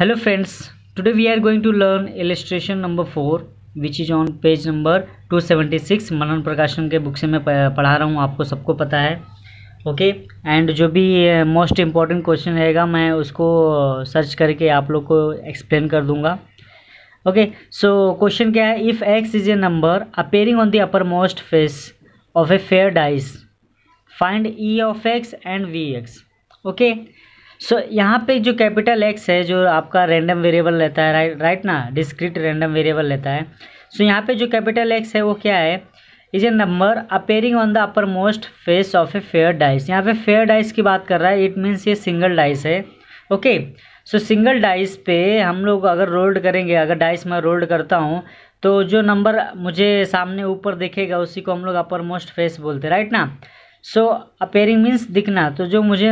Today we are going to learn to number four which is on page number two seventy 276 Manan Prakashan के book से मैं पढ़ा रहा हूँ आपको सबको पता है ओके okay? एंड जो भी मोस्ट इम्पॉर्टेंट क्वेश्चन रहेगा मैं उसको सर्च करके आप लोग को एक्सप्लेन कर दूँगा ओके सो क्वेश्चन क्या है if X is a number appearing on the uppermost face of a fair dice find E of x and we X okay so so, यहाँ पे जो कैपिटल एक्स है जो आपका रैंडम वेरिएबल लेता है राइट राइट ना discrete random variable लेता है सो so, यहाँ पे जो कैपिटल एक्स है वो क्या है is a number appearing on the uppermost face of a fair dice यहाँ पे फेयर डाइस की बात कर रहा है इट मीन्स ये सिंगल डाइस है ओके सो सिंगल डाइस पे हम लोग अगर रोल्ड करेंगे अगर डाइस मैं रोल्ड करता हूँ तो जो नंबर मुझे सामने ऊपर देखेगा उसी को हम लोग अपर मोस्ट फेस बोलते हैं राइट ना सो अपेयरिंग मीन्स दिखना तो जो मुझे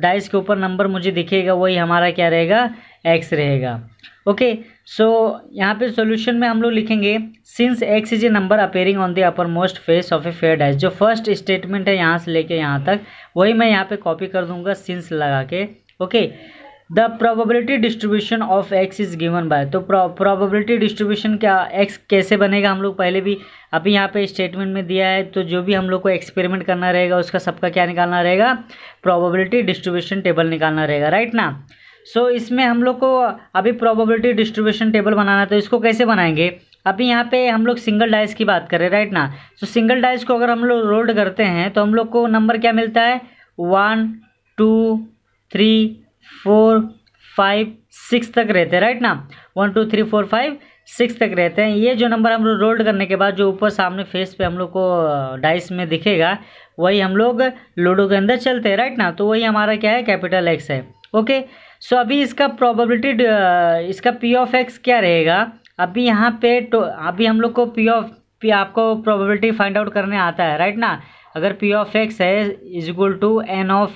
डाइस के ऊपर नंबर मुझे दिखेगा वही हमारा क्या रहेगा एक्स रहेगा ओके सो यहाँ पे सॉल्यूशन में हम लोग लिखेंगे since X is a number appearing on the uppermost face of a fair dice जो फर्स्ट स्टेटमेंट है यहाँ से लेके यहाँ तक वही मैं यहाँ पे कॉपी कर दूंगा सिंस लगा के okay okay? The probability distribution of X is given by तो प्रोबेबिलिटी डिस्ट्रीब्यूशन क्या एक्स कैसे बनेगा हम लोग पहले भी अभी यहाँ पे स्टेटमेंट में दिया है तो जो भी हम लोग को एक्सपेरिमेंट करना रहेगा उसका सबका क्या निकालना रहेगा प्रोबेबिलिटी डिस्ट्रीब्यूशन टेबल निकालना रहेगा राइट ना सो so, इसमें हम लोग को अभी प्रोबेबिलिटी डिस्ट्रीब्यूशन टेबल बनाना तो इसको कैसे बनाएंगे अभी यहाँ पे हम लोग सिंगल डाइस की बात करें राइट ना सो so, सिंगल डाइस को अगर हम लोग रोल्ड करते हैं तो हम लोग को नंबर क्या मिलता है one two three four five six तक रहते हैं राइट ना one two three four five six तक रहते हैं ये जो नंबर हम लोग रोल्ड करने के बाद जो ऊपर सामने फेस पे हम लोग को डाइस में दिखेगा वही हम लोग लूडो के अंदर चलते हैं राइट ना तो वही हमारा क्या है कैपिटल एक्स है ओके सो अभी इसका प्रोबेबिलिटी इसका पी ऑफ एक्स क्या रहेगा अभी यहाँ पे तो अभी हम लोग को पी ऑफ पी आपको प्रोबेबिलिटी फाइंड आउट करने आता है राइट ना अगर पी ऑफ एक्स है is equal to N of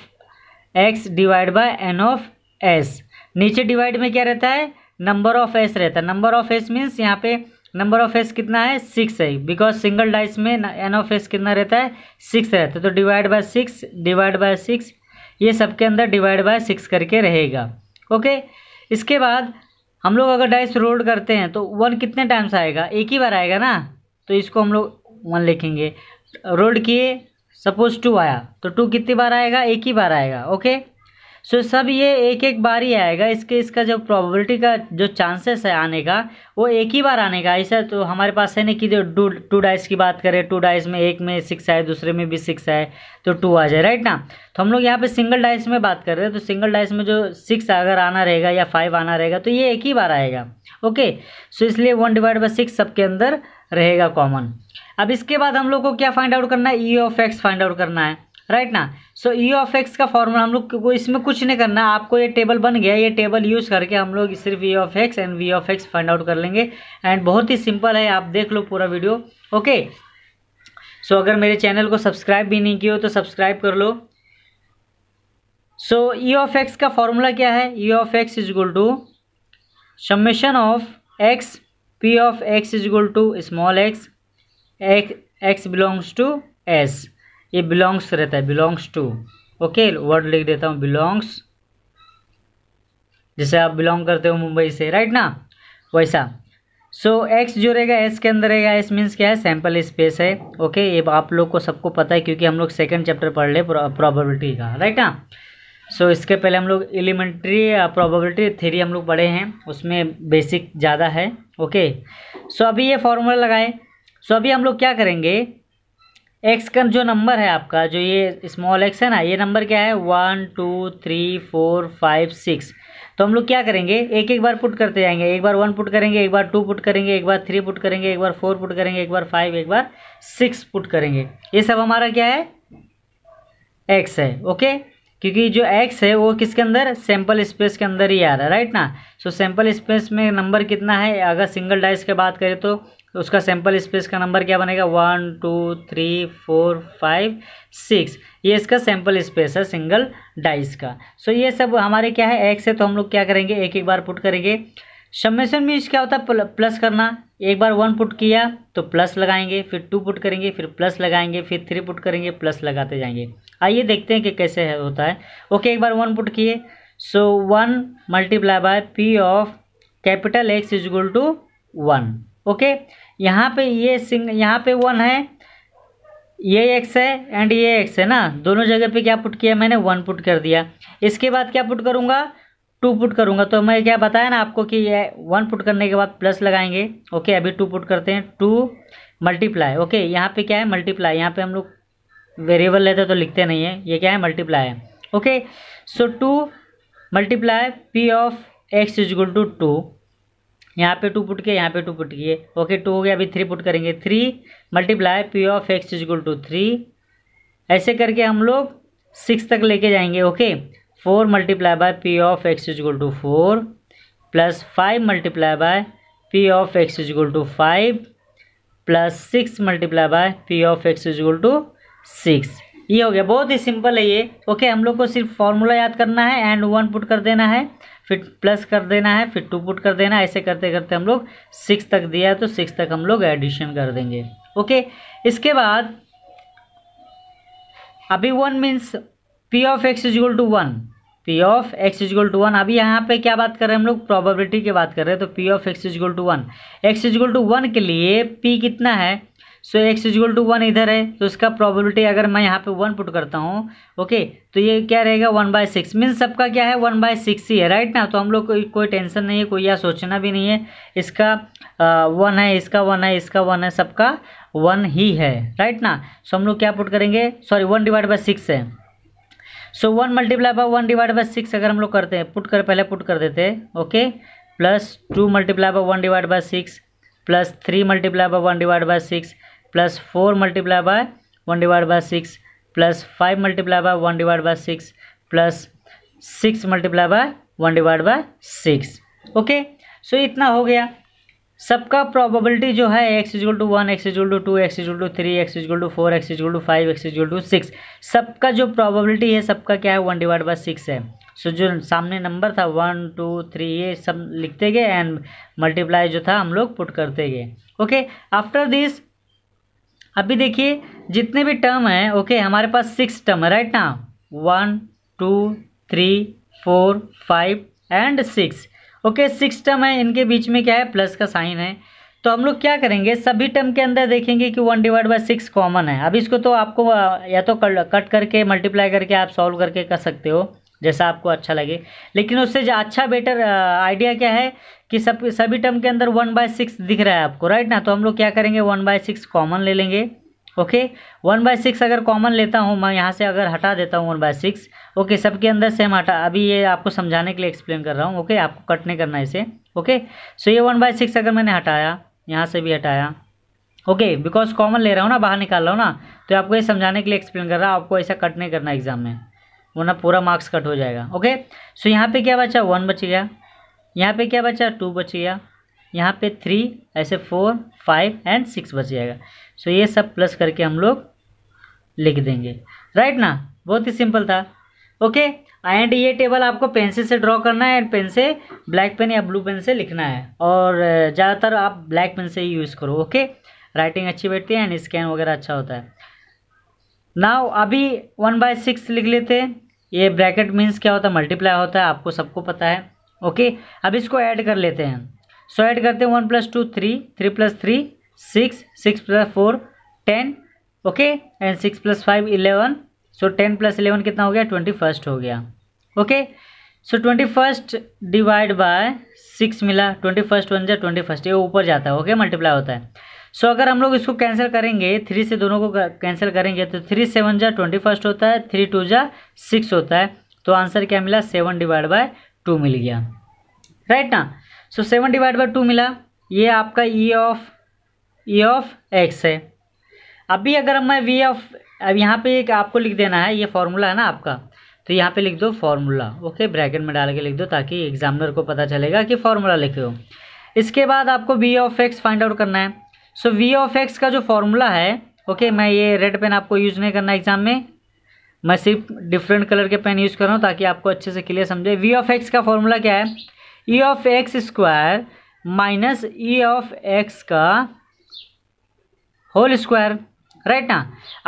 X divide by N of S नीचे डिवाइड में क्या रहता है नंबर ऑफ एस रहता है नंबर ऑफ एस मीन्स यहाँ पे नंबर ऑफ एस कितना है सिक्स है बिकॉज सिंगल डाइस में एन ऑफ एस कितना रहता है सिक्स रहता है तो divide by six divide by six ये सबके अंदर डिवाइड बाय सिक्स करके रहेगा ओके इसके बाद हम लोग अगर डाइस रोल करते हैं तो वन कितने टाइम्स आएगा एक ही बार आएगा ना तो इसको हम लोग वन लिखेंगे रोल किए सपोज टू आया तो टू कितनी बार आएगा एक ही बार आएगा ओके सो so, सब ये एक एक बार ही आएगा इसके इसका जो प्रोबेबिलिटी का जो चांसेस है आने का वो एक ही बार आने का ऐसा तो हमारे पास है नहीं कि जो टू टू डाइस की बात करें टू डाइस में एक में सिक्स आए दूसरे में भी सिक्स आए तो टू आ जाए राइट ना तो हम लोग यहाँ पे सिंगल डाइस में बात कर रहे हैं तो सिंगल डाइस में जो सिक्स अगर आना रहेगा या फाइव आना रहेगा तो ये एक ही बार आएगा ओके सो so, इसलिए वन डिवाइड बाई सिक्स सबके अंदर रहेगा कॉमन अब इसके बाद हम लोग को क्या फाइंड आउट करना है E of x find out करना है राइट ना सो ई ऑफ एक्स का फॉर्मूला हम लोग को इसमें कुछ नहीं करना है आपको ये टेबल बन गया ये टेबल यूज़ करके हम लोग सिर्फ E of x and V of x find out कर लेंगे एंड बहुत ही सिंपल है आप देख लो पूरा वीडियो ओके सो अगर मेरे चैनल को सब्सक्राइब भी नहीं किया तो सब्सक्राइब कर लो सो ई ऑफ एक्स का फॉर्मूला क्या है E of X is equal to summation of x P of X is equal to small x x belongs to S ये बिलोंग्स रहता है बिलोंग्स टू ओके वर्ड लिख देता हूँ belongs जैसे आप बिलोंग करते हो मुंबई से राइट ना वैसा सो so, एक्स जो रहेगा एस के अंदर रहेगा एस मीन्स क्या है सैम्पल स्पेस है ओके ये आप लोग को सबको पता है क्योंकि हम लोग सेकेंड चैप्टर पढ़ ले प्रॉबिलिटी का राइट ना सो so, इसके पहले हम लोग एलिमेंट्री प्रोबेबिलिटी थ्री हम लोग पढ़े हैं उसमें बेसिक ज़्यादा है ओके सो so, अभी ये फॉर्मूला लगाए सो so, अभी हम लोग क्या करेंगे एक्स का जो नंबर है आपका जो ये स्मॉल एक्स है ना ये नंबर क्या है one two three four five six तो हम लोग क्या करेंगे एक एक बार पुट करते जाएंगे एक बार वन पुट करेंगे एक बार टू पुट करेंगे एक बार थ्री पुट करेंगे एक बार फोर पुट करेंगे एक बार फाइव एक बार सिक्स पुट करेंगे ये सब हमारा क्या है एक्स है ओके क्योंकि जो एक्स है वो किसके अंदर सैम्पल स्पेस के अंदर ही आ रहा है राइट ना सो सैम्पल स्पेस में नंबर कितना है अगर सिंगल डाइस की बात करें तो उसका सैम्पल स्पेस का नंबर क्या बनेगा one two three four five six ये इसका सैम्पल स्पेस है सिंगल डाइस का सो so, ये सब हमारे क्या है एक्स है तो हम लोग क्या करेंगे एक एक बार पुट करेंगे सबमेशन मीन्स क्या होता है प्लस करना एक बार वन पुट किया तो प्लस लगाएंगे फिर टू पुट करेंगे फिर प्लस लगाएंगे फिर थ्री पुट करेंगे प्लस लगाते जाएंगे आइए देखते हैं कि कैसे है होता है ओके एक बार वन पुट किए so one multiply by P of capital X is equal to one okay यहाँ पे ये सिंग यहाँ पे वन है ये एक्स है एंड ये एक्स है ना दोनों जगह पे क्या पुट किया मैंने वन पुट कर दिया इसके बाद क्या पुट करूँगा टू पुट करूँगा तो मैं क्या बताया ना आपको कि ये वन पुट करने के बाद प्लस लगाएंगे ओके अभी टू पुट करते हैं टू मल्टीप्लाई ओके यहाँ पे क्या है मल्टीप्लाई यहाँ पे हम लोग वेरिएबल लेते तो लिखते नहीं है ये क्या है multiply okay so two multiply P of X is equal to two यहाँ पे टू पुट किए यहाँ पे टू पुट किए ओके टू हो गया अभी थ्री पुट करेंगे three multiply P of X is to three ऐसे करके हम लोग सिक्स तक लेके जाएंगे okay four multiply by P of X is equal to four plus five multiply by P of X is equal to five plus six multiply by P of X is equal to six ये हो गया बहुत ही simple है ये okay हम लोग को सिर्फ फॉर्मूला याद करना है एंड वन पुट कर देना है फिर प्लस कर देना है फिर टू पुट कर देना है ऐसे करते करते हम लोग सिक्स तक दिया है तो सिक्स तक हम लोग एडिशन कर देंगे ओके इसके बाद अभी one means P of X is equal to one P of X is equal to one अभी यहाँ पे क्या बात कर रहे हैं हम लोग प्रोबेबिलिटी की बात कर रहे हैं तो P of X is equal to one X is equal to one के लिए पी कितना है so X is equal to one इधर है तो इसका प्रॉबिलिटी अगर मैं यहाँ पे वन पुट करता हूँ ओके तो ये क्या रहेगा वन बाय सिक्स मीन्स सबका क्या है वन बाय सिक्स ही है राइट ना तो हम लोग कोई कोई टेंशन नहीं है कोई यह सोचना भी नहीं है इसका वन है इसका वन है इसका वन है सबका वन ही है राइट ना सो हम लोग क्या पुट करेंगे sorry one divide by six है so one multiply by one divide by six अगर हम लोग करते हैं पुट कर पहले पुट कर देते हैं okay plus two multiply by one divide by six plus three multiply by one divide by six plus four multiply by one divide by six plus five multiply by one divide by six plus six multiply by one divide by six okay so इतना हो गया सबका probability जो है X is equal to one X is equal to two X is equal to three X is equal to four x is equal to five X is equal to six सबका जो probability है सबका क्या है वन डिवाइड बाई सिक्स है सो so, जो सामने नंबर था वन टू थ्री ये सब लिखते गए एंड मल्टीप्लाई जो था हम लोग पुट करते गए ओके आफ्टर दिस अभी देखिए जितने भी टर्म हैं ओके okay, हमारे पास सिक्स टर्म है राइट ना one two three four five and six okay six term है इनके बीच में क्या है प्लस का साइन है तो हम लोग क्या करेंगे सभी टर्म के अंदर देखेंगे कि one divide by six common है अब इसको तो आपको या तो कट करके मल्टीप्लाई करके आप सॉल्व करके कर सकते हो जैसा आपको अच्छा लगे लेकिन उससे अच्छा बेटर आइडिया क्या है कि सब सभी टर्म के अंदर वन बाय सिक्स दिख रहा है आपको राइट ना तो हम लोग क्या करेंगे वन बाय सिक्स कॉमन ले लेंगे ओके वन बाय सिक्स अगर कॉमन लेता हूँ मैं यहाँ से अगर हटा देता हूँ वन बाय सिक्स ओके सबके अंदर सेम हटा अभी ये आपको समझाने के लिए एक्सप्लेन कर रहा हूँ ओके आपको कट नहीं करना इसे ओके सो ये वन बाय सिक्स अगर मैंने हटाया यहाँ से भी हटाया ओके बिकॉज कॉमन ले रहा हूँ ना बाहर निकाल रहा हूँ ना तो आपको ये समझाने के लिए एक्सप्लेन कर रहा हूँ आपको ऐसा कट नहीं करना एग्जाम में वरना पूरा मार्क्स कट हो जाएगा ओके सो यहाँ पर क्या बचा वन बच गया यहाँ पर क्या बचा टू बच गया यहाँ पे थ्री ऐसे फोर फाइव एंड सिक्स बच जाएगा सो ये सब प्लस करके हम लोग लिख देंगे राइट ना बहुत ही सिंपल था ओके एंड ये टेबल आपको पेंसिल से ड्रॉ करना है एंड पेन से ब्लैक पेन या ब्लू पेन से लिखना है और ज़्यादातर आप ब्लैक पेन से ही यूज़ करो ओके राइटिंग अच्छी बैठती है एंड स्कैन वगैरह अच्छा होता है नाउ अभी वन बाय सिक्स लिख लेते हैं ये ब्रैकेट मीन्स क्या होता है मल्टीप्लाई होता है आपको सबको पता है ओके अब इसको ऐड कर लेते हैं सो so, ऐड करते हैं one plus two three three plus three six six plus four ten okay and six plus five eleven so ten plus eleven कितना हो गया ट्वेंटी फर्स्ट हो गया okay so twenty first divide by six मिला twenty first one जा twenty first ये ऊपर जाता है ओके okay? मल्टीप्लाई होता है सो so, अगर हम लोग इसको कैंसिल करेंगे थ्री से दोनों को कैंसिल करेंगे तो थ्री सेवन जा ट्वेंटी फर्स्ट होता है थ्री टू जा सिक्स होता है तो आंसर क्या मिला सेवन डिवाइड बाय टू मिल गया राइट right ना so seven divide by two मिला ये आपका E e of E of X है अभी अगर मैं वी ऑफ अब यहाँ पे एक आपको लिख देना है ये फार्मूला है ना आपका तो यहाँ पे लिख दो फार्मूला ओके ब्रैकेट में डाल के लिख दो ताकि एग्जामिनर को पता चलेगा कि फार्मूला लिखे हो इसके बाद आपको V of x find out करना है सो वी ऑफ एक्स का जो फार्मूला है ओके मैं ये रेड पेन आपको यूज़ नहीं करना एग्जाम में मैं सिर्फ डिफरेंट कलर के पेन यूज़ कर रहा हूँ ताकि आपको अच्छे से क्लियर समझे वी ऑफ एक्स का फार्मूला क्या है E of X square minus E of X का होल स्क्वायर राइट ना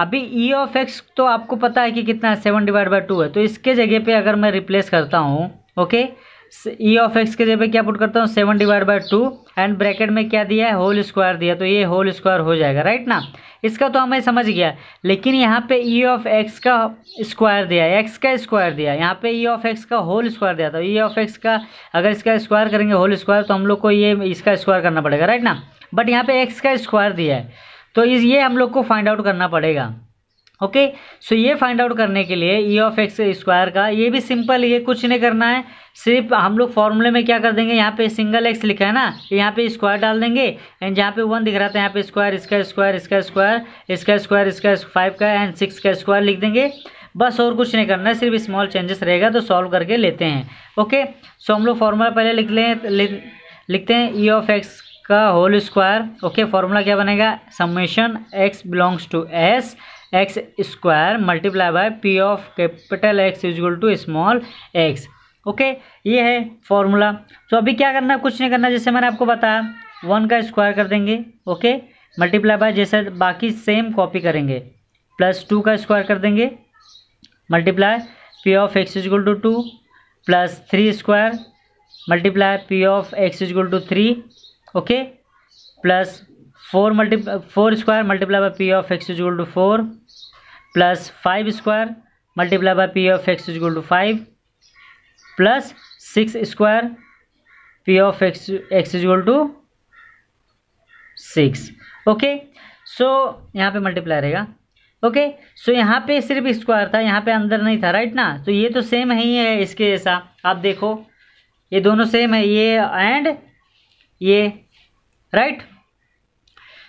अभी ई ऑफ एक्स तो आपको पता है कि कितना है सेवन डिवाइड बाई टू है तो इसके जगह पे अगर मैं रिप्लेस करता हूँ ओके ई ऑफ एक्स के जगह पे क्या पुट करता हूँ seven divide by two and bracket में क्या दिया है होल स्क्वायर दिया तो ये होल स्क्वायर हो जाएगा राइट ना इसका तो हमें समझ गया लेकिन यहाँ पे ई ऑफ एक्स का स्क्वायर दिया है एक्स का स्क्वायर दिया यहाँ पे ई ऑफ एक्स का होल स्क्वायर दिया था ई ऑफ एक्स का अगर इसका स्क्वायर करेंगे होल स्क्वायर तो हम लोग को ये इसका स्क्वायर करना पड़ेगा राइट ना बट यहाँ पे एक्स का स्क्वायर दिया है तो इस ये हम लोग को फाइंड आउट करना पड़ेगा ओके सो ये फाइंड आउट करने के लिए ई ऑफ एक्स स्क्वायर का ये भी सिंपल ये कुछ नहीं करना है सिर्फ हम लोग फॉर्मूले में क्या कर देंगे यहाँ पे सिंगल एक्स लिखा है ना यहाँ पे स्क्वायर डाल देंगे एंड जहाँ पे वन दिख रहा था यहाँ पे स्क्वायर इसका स्क्वायर इसका स्क्वायर इसका स्क्वायर इसका फाइव का एंड सिक्स का स्क्वायर लिख देंगे बस और कुछ नहीं करना है सिर्फ स्मॉल चेंजेस रहेगा तो सॉल्व करके लेते हैं ओके सो हम लोग फॉर्मूला पहले लिख लें लिखते हैं ई ऑफ एक्स का होल स्क्वायर ओके फॉर्मूला क्या बनेगा summation X belongs to S X square multiply by P of capital X is equal to small x okay ये है फॉर्मूला तो अभी क्या करना है कुछ नहीं करना जैसे मैंने आपको बताया वन का स्क्वायर कर देंगे ओके मल्टीप्लाई बाय जैसे बाकी सेम कॉपी करेंगे प्लस टू का स्क्वायर कर देंगे multiply P of X is equal to two plus three square multiply P of X is equal to three okay plus four multi four square multiply by P of X is equal to four plus five square multiply by P of X is equal to five plus six square P of X X is equal to six okay सो यहाँ पे multiply रहेगा okay so यहाँ पे सिर्फ square था यहाँ पे अंदर नहीं था राइट ना तो ये तो सेम है ही है इसके जैसा आप देखो ये दोनों सेम है ये एंड ये राइट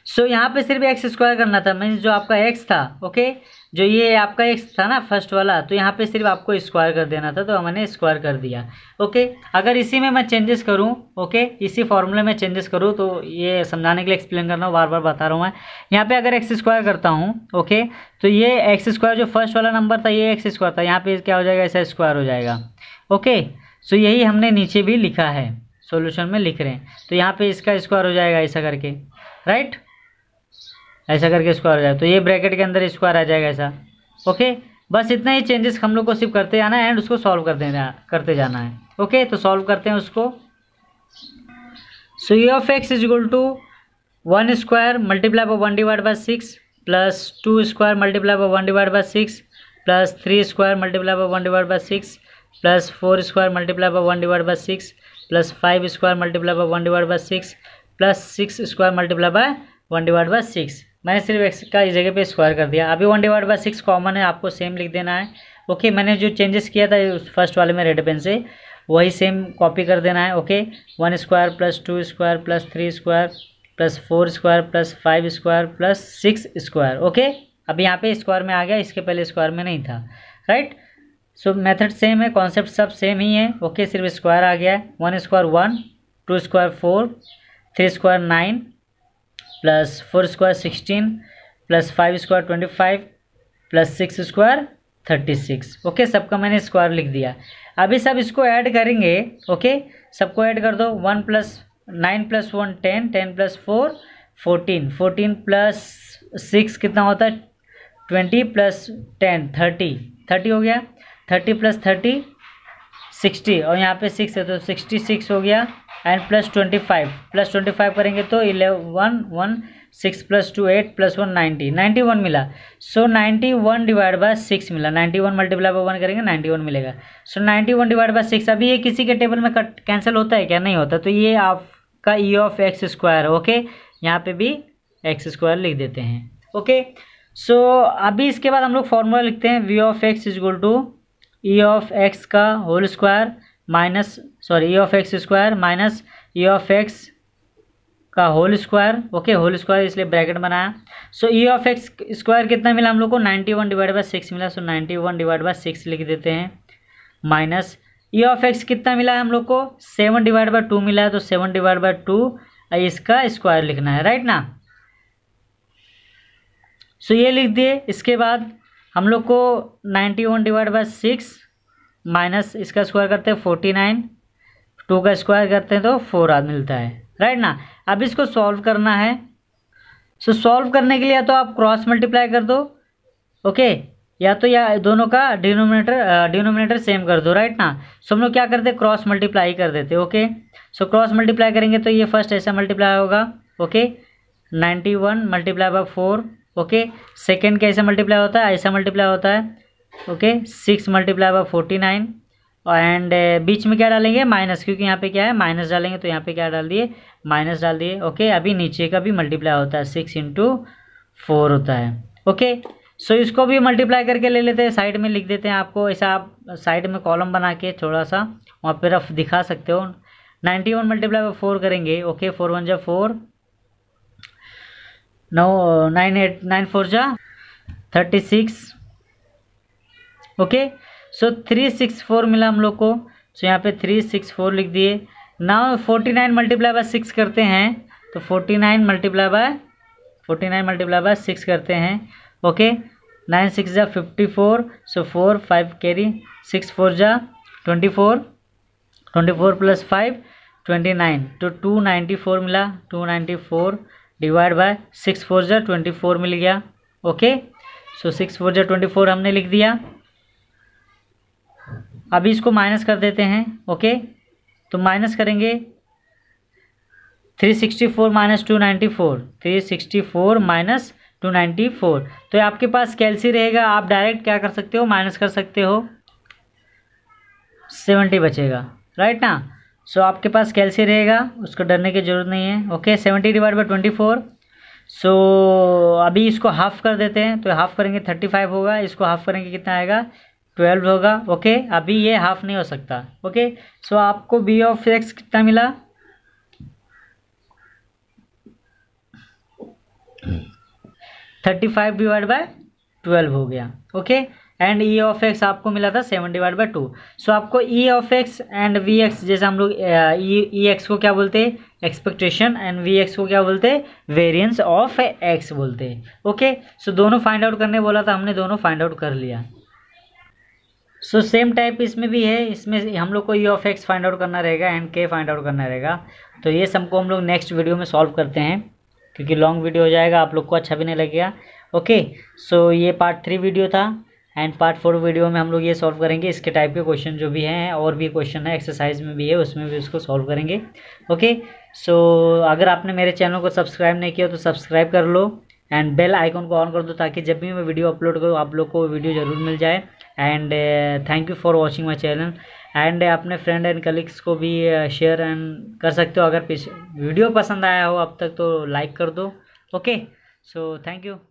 सो so, यहाँ पे सिर्फ एक्स स्क्वायर करना था मीन्स जो आपका एक्स था ओके जो ये आपका एक्स था ना फर्स्ट वाला तो यहाँ पे सिर्फ आपको स्क्वायर कर देना था तो मैंने स्क्वायर कर दिया ओके अगर इसी में मैं चेंजेस करूँ ओके इसी फॉर्मूले में चेंजेस करूँ तो ये समझाने के लिए एक्सप्लेन करना हूँ बार बार बता रहा हूँ मैं यहाँ पे अगर एक्स स्क्वायर करता हूँ ओके तो ये एक्स स्क्वायर जो फर्स्ट वाला नंबर था ये एक्स स्क्वायर था यहाँ पर क्या हो जाएगा ऐसा स्क्वायर हो जाएगा ओके सो यही हमने नीचे भी लिखा है सॉल्यूशन में लिख रहे हैं तो यहाँ पे इसका स्क्वायर हो जाएगा ऐसा करके राइट ऐसा करके स्क्वायर हो जाएगा तो ये ब्रैकेट के अंदर स्क्वायर आ जाएगा ऐसा ओके बस इतना ही चेंजेस हम लोग को सिर्फ करते जाना है एंड उसको सॉल्व कर देना करते जाना है ओके तो सॉल्व करते हैं उसको so U of X is equal to one square multiply by one divide by six plus two square multiply by one divide by six plus three square multiply by one divide by six plus four square multiply by one divide by six plus five square multiply by one divide by six plus six square multiply by one divide by six मैंने सिर्फ x का इस जगह पे square कर दिया अभी one divide by six common है आपको सेम लिख देना है ओके okay, मैंने जो चेंजेस किया था उस फर्स्ट वाले में रेड पेन से वही सेम कॉपी कर देना है okay one square plus two square plus three square plus four square plus five square plus six square okay अब यहाँ पे स्क्वायर में आ गया इसके पहले स्क्वायर में नहीं था right right? So method same है कॉन्सेप्ट सब सेम ही है ओके okay, सिर्फ स्क्वायर आ गया है one square one two square four three square nine plus four square sixteen plus five square twenty five plus six square thirty six okay सबका मैंने स्क्वायर लिख दिया अभी सब इसको ऐड करेंगे ओके okay? सबको ऐड कर दो one plus nine plus one ten ten plus four fourteen fourteen plus six कितना होता है twenty plus ten thirty thirty हो गया थर्टी प्लस थर्टी सिक्सटी और यहाँ पे सिक्स है तो सिक्सटी सिक्स हो गया and plus twenty five plus twenty five करेंगे तो eleven one one six plus two eight plus one ninety ninety one मिला so ninety one divide by six मिला ninety one multiply by one करेंगे ninety one मिलेगा so ninety one divide by six अभी ये किसी के table में cut cancel होता है क्या नहीं होता तो ये आपका E of X square okay यहाँ पे भी एक्स स्क्वायर लिख देते हैं ओके सो so, अभी इसके बाद हम लोग फॉर्मूला लिखते हैं V of X is equal to E of X का whole square minus sorry E of X square minus E of X का whole square okay whole square इसलिए ब्रैकेट बनाया so E of X square कितना मिला हम लोग को ninety one divide by six मिला so ninety one divide by six लिख देते हैं माइनस ई ऑफ एक्स कितना मिला है हम लोग को सेवन डिवाइड बाई टू मिला है तो सेवन डिवाइड बाय टू इसका स्क्वायर लिखना है राइट ना सो so, ये लिख दिए इसके बाद हम लोग को ninety one divide by six minus इसका स्क्वायर करते हैं फोर्टी नाइन टू का स्क्वायर करते हैं तो फोर आ मिलता है राइट ना अब इसको सॉल्व करना है सो so, सॉल्व करने के लिए तो आप क्रॉस मल्टीप्लाई कर दो ओके या तो या दोनों का डिनोमिनेटर डिनोमिनेटर सेम कर दो राइट ना सो so, हम लोग क्या करते क्रॉस मल्टीप्लाई कर देते ओके सो क्रॉस मल्टीप्लाई करेंगे तो ये फर्स्ट ऐसा मल्टीप्लाई होगा okay ninety one multiply by four okay second कैसे मल्टीप्लाई होता है ऐसा मल्टीप्लाई होता है okay six multiply by forty nine and बीच में क्या डालेंगे माइनस क्योंकि यहाँ पे क्या है माइनस डालेंगे तो यहाँ पे क्या डाल दिए माइनस डाल दिए ओके अभी नीचे का भी मल्टीप्लाई होता है सिक्स इंटू फोर होता है ओके सो इसको भी मल्टीप्लाई करके ले लेते हैं साइड में लिख देते हैं आपको ऐसा आप साइड में कॉलम बना के थोड़ा सा वहाँ पर रफ दिखा सकते हो ninety one multiply by four करेंगे ओके फोर वन जब फोर नौ नाइन एट नाइन फोर जा thirty six okay so three six four मिला हम लोग को सो so, यहाँ पे थ्री सिक्स फोर लिख दिए now forty nine multiply by six करते हैं तो forty nine multiply by forty nine multiply by six करते हैं ओके नाइन सिक्स जा fifty four so four five carry six four जा twenty four twenty four plus five twenty nine तो two ninety four मिला two ninety four divide by six four जो twenty four मिल गया okay so six four जो twenty four हमने लिख दिया अभी इसको माइनस कर देते हैं ओके तो माइनस करेंगे three sixty four minus two ninety four three sixty four minus two ninety four तो आपके पास कैलसी रहेगा आप डायरेक्ट क्या कर सकते हो माइनस कर सकते हो सेवेंटी बचेगा राइट ना सो आपके पास कैलसी रहेगा उसको डरने की ज़रूरत नहीं है okay seventy divide by twenty four so अभी इसको हाफ़ कर देते हैं तो हाफ़ करेंगे थर्टी फाइव होगा इसको हाफ़ करेंगे कितना आएगा ट्वेल्व होगा ओके अभी ये हाफ़ नहीं हो सकता ओके सो आपको बी ऑफ एक्स कितना मिला thirty five divide by twelve हो गया okay and e of x आपको मिला था seven divide by two so आपको e of x and we x जैसे हम लोग ई एक्स e, e को क्या बोलते हैं एक्सपेक्टेशन एंड वी एक्स को क्या बोलते हैं वेरियंस ऑफ एक्स बोलते हैं ओके सो दोनों फाइंड आउट करने बोला था हमने दोनों फाइंड आउट कर लिया सो सेम टाइप इसमें भी है इसमें हम लोग को e of x find out करना रहेगा एंड के फाइंड आउट करना रहेगा तो ये सबको हम लोग नेक्स्ट वीडियो में सॉल्व करते हैं क्योंकि लॉन्ग वीडियो हो जाएगा आप लोग को अच्छा भी नहीं लगेगा ओके सो ये पार्ट थ्री वीडियो था एंड पार्ट फोर वीडियो में हम लोग ये सॉल्व करेंगे इसके टाइप के क्वेश्चन जो भी हैं और भी क्वेश्चन है एक्सरसाइज में भी है उसमें भी उसको सॉल्व करेंगे ओके सो so, अगर आपने मेरे चैनल को सब्सक्राइब नहीं किया तो सब्सक्राइब कर लो एंड बेल आइकॉन को ऑन कर दो ताकि जब भी मैं वीडियो अपलोड करूँ आप लोग को वीडियो ज़रूर मिल जाए and thank you for watching my channel and अपने फ्रेंड एंड कलीग्स को भी शेयर uh, एंड कर सकते हो अगर वीडियो पसंद आया हो अब तक तो लाइक कर दो ओके सो थैंक यू